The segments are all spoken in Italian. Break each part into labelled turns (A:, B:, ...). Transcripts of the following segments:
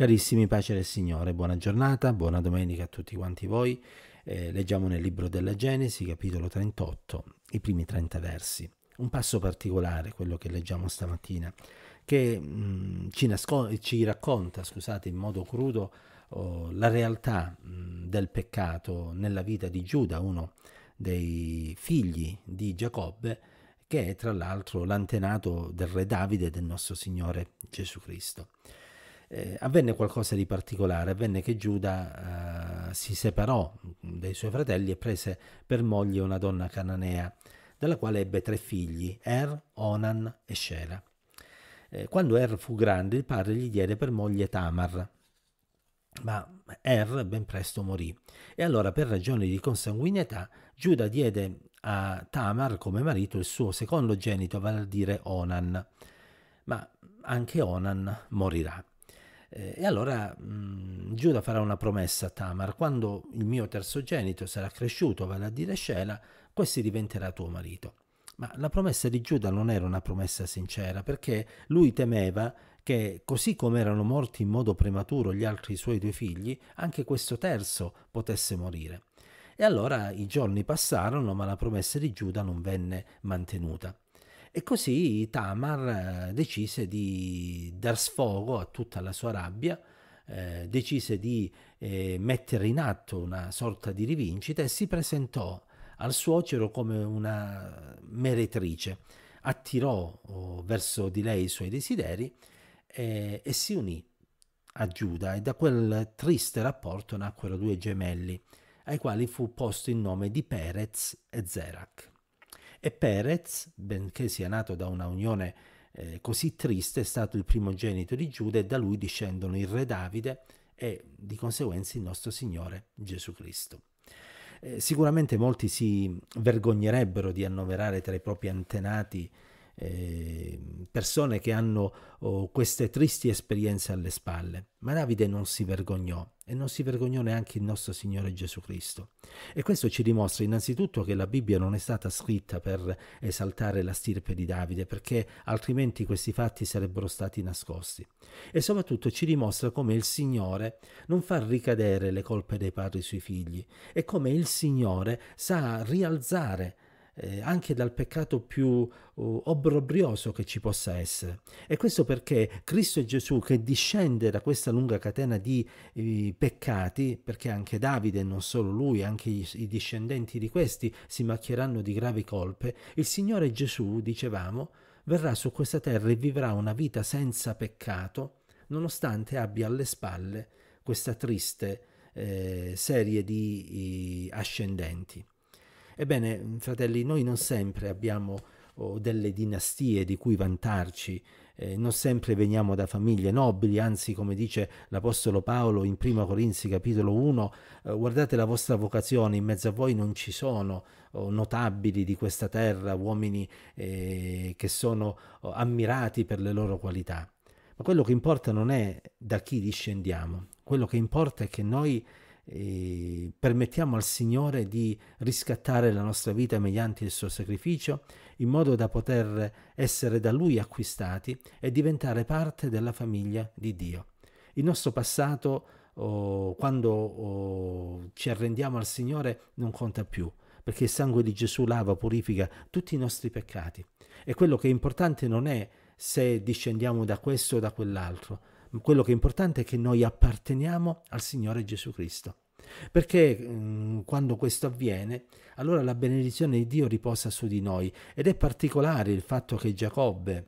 A: Carissimi, pace del Signore, buona giornata, buona domenica a tutti quanti voi. Eh, leggiamo nel libro della Genesi, capitolo 38, i primi 30 versi. Un passo particolare, quello che leggiamo stamattina, che mh, mm, ci, ci, racconta, scusate, in modo crudo, oh, la realtà mh, mm, del peccato nella vita di Giuda, uno dei figli di Giacobbe, che è tra l'altro l'antenato del re Davide e del nostro Signore Gesù Cristo eh, avvenne qualcosa di particolare, avvenne che Giuda eh, si separò dai suoi fratelli e prese per moglie una donna cananea, dalla quale ebbe tre figli, Er, Onan e Shera. Eh, quando Er fu grande, il padre gli diede per moglie Tamar, ma Er ben presto morì. E allora, per ragioni di consanguineità, Giuda diede a Tamar come marito il suo secondogenito, vale a dire Onan. Ma anche Onan morirà. Eh, e allora mh, mm, Giuda farà una promessa a Tamar, quando il mio terzogenito sarà cresciuto, vale a dire Scela, questi diventerà tuo marito. Ma la promessa di Giuda non era una promessa sincera, perché lui temeva che così come erano morti in modo prematuro gli altri suoi due figli, anche questo terzo potesse morire. E allora i giorni passarono, ma la promessa di Giuda non venne mantenuta. E così Tamar eh, decise di dar sfogo a tutta la sua rabbia, eh, decise di eh, mettere in atto una sorta di rivincita e si presentò al suocero come una meretrice, attirò oh, verso di lei i suoi desideri eh, e si unì a Giuda e da quel triste rapporto nacquero due gemelli ai quali fu posto il nome di Perez e Zerac. E Perez, benché sia nato da una unione eh, così triste, è stato il primogenito di Giuda e da lui discendono il re Davide e di conseguenza il nostro Signore Gesù Cristo. Eh, sicuramente molti si vergognerebbero di annoverare tra i propri antenati eh, persone che hanno oh, queste tristi esperienze alle spalle. Ma Davide non si vergognò e non si vergognò neanche il nostro Signore Gesù Cristo. E questo ci dimostra innanzitutto che la Bibbia non è stata scritta per esaltare la stirpe di Davide, perché altrimenti questi fatti sarebbero stati nascosti. E soprattutto ci dimostra come il Signore non fa ricadere le colpe dei padri sui figli e come il Signore sa rialzare eh, anche dal peccato più uh, oh, obbrobrioso che ci possa essere. E questo perché Cristo Gesù che discende da questa lunga catena di eh, peccati, perché anche Davide, non solo lui, anche i, i discendenti di questi si macchieranno di gravi colpe, il Signore Gesù, dicevamo, verrà su questa terra e vivrà una vita senza peccato, nonostante abbia alle spalle questa triste eh, serie di ascendenti. Ebbene, mm, fratelli, noi non sempre abbiamo oh, delle dinastie di cui vantarci, eh, non sempre veniamo da famiglie nobili, anzi come dice l'Apostolo Paolo in 1 Corinzi capitolo 1, eh, guardate la vostra vocazione, in mezzo a voi non ci sono oh, notabili di questa terra, uomini eh, che sono oh, ammirati per le loro qualità. Ma quello che importa non è da chi discendiamo, quello che importa è che noi eh, permettiamo al Signore di riscattare la nostra vita mediante il suo sacrificio, in modo da poter essere da Lui acquistati e diventare parte della famiglia di Dio. Il nostro passato, oh, quando oh, ci arrendiamo al Signore, non conta più, perché il sangue di Gesù lava, purifica tutti i nostri peccati. E quello che è importante non è se discendiamo da questo o da quell'altro, quello che è importante è che noi apparteniamo al Signore Gesù Cristo. Perché mh, mm, quando questo avviene, allora la benedizione di Dio riposa su di noi ed è particolare il fatto che Giacobbe,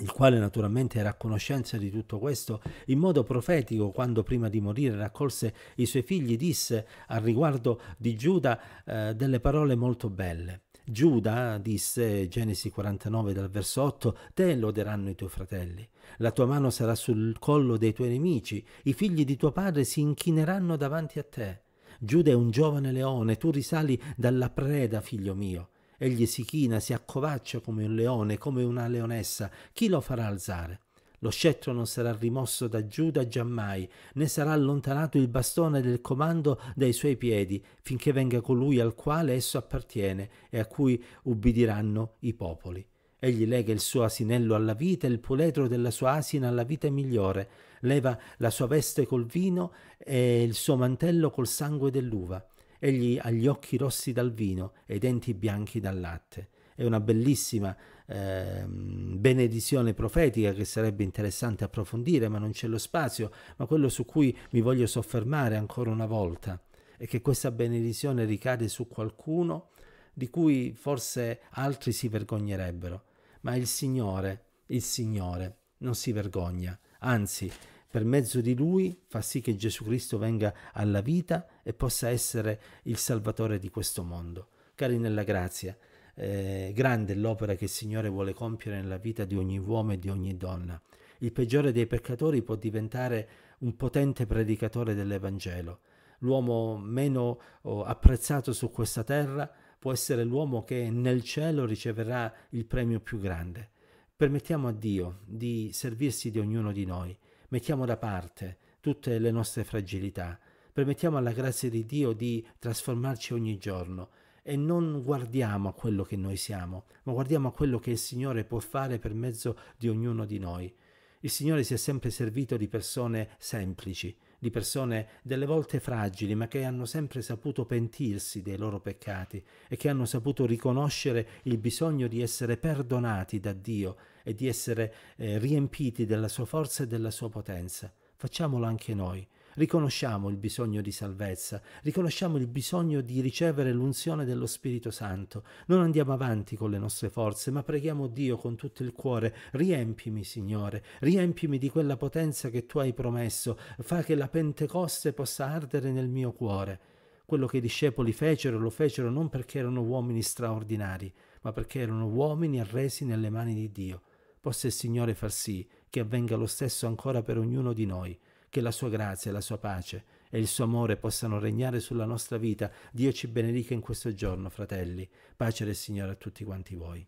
A: il quale naturalmente era a conoscenza di tutto questo, in modo profetico, quando prima di morire raccolse i suoi figli, disse al riguardo di Giuda eh, delle parole molto belle. Giuda disse, Genesi 49 dal verso 8, te loderanno i tuoi fratelli, la tua mano sarà sul collo dei tuoi nemici, i figli di tuo padre si inchineranno davanti a te. Giuda è un giovane leone, tu risali dalla preda, figlio mio. Egli si china, si accovaccia come un leone, come una leonessa, chi lo farà alzare? Lo scettro non sarà rimosso da Giuda giammai, né sarà allontanato il bastone del comando dai suoi piedi, finché venga colui al quale esso appartiene e a cui ubbidiranno i popoli. Egli lega il suo asinello alla vita e il puledro della sua asina alla vita migliore, leva la sua veste col vino e il suo mantello col sangue dell'uva. Egli ha gli occhi rossi dal vino e i denti bianchi dal latte è una bellissima eh, benedizione profetica che sarebbe interessante approfondire, ma non c'è lo spazio, ma quello su cui mi voglio soffermare ancora una volta è che questa benedizione ricade su qualcuno di cui forse altri si vergognerebbero, ma il Signore, il Signore non si vergogna, anzi per mezzo di lui fa sì che Gesù Cristo venga alla vita e possa essere il Salvatore di questo mondo. Cari nella grazia, eh, grande l'opera che il Signore vuole compiere nella vita di ogni uomo e di ogni donna. Il peggiore dei peccatori può diventare un potente predicatore dell'Evangelo. L'uomo meno oh, apprezzato su questa terra può essere l'uomo che nel cielo riceverà il premio più grande. Permettiamo a Dio di servirsi di ognuno di noi, mettiamo da parte tutte le nostre fragilità, permettiamo alla grazia di Dio di trasformarci ogni giorno e non guardiamo a quello che noi siamo, ma guardiamo a quello che il Signore può fare per mezzo di ognuno di noi. Il Signore si è sempre servito di persone semplici, di persone delle volte fragili, ma che hanno sempre saputo pentirsi dei loro peccati e che hanno saputo riconoscere il bisogno di essere perdonati da Dio e di essere eh, riempiti della sua forza e della sua potenza. Facciamolo anche noi. Riconosciamo il bisogno di salvezza, riconosciamo il bisogno di ricevere l'unzione dello Spirito Santo. Non andiamo avanti con le nostre forze, ma preghiamo Dio con tutto il cuore, riempimi Signore, riempimi di quella potenza che tu hai promesso, fa che la Pentecoste possa ardere nel mio cuore. Quello che i discepoli fecero lo fecero non perché erano uomini straordinari, ma perché erano uomini arresi nelle mani di Dio. Possa il Signore far sì che avvenga lo stesso ancora per ognuno di noi che la sua grazia, la sua pace e il suo amore possano regnare sulla nostra vita. Dio ci benedica in questo giorno, fratelli. Pace del Signore a tutti quanti voi.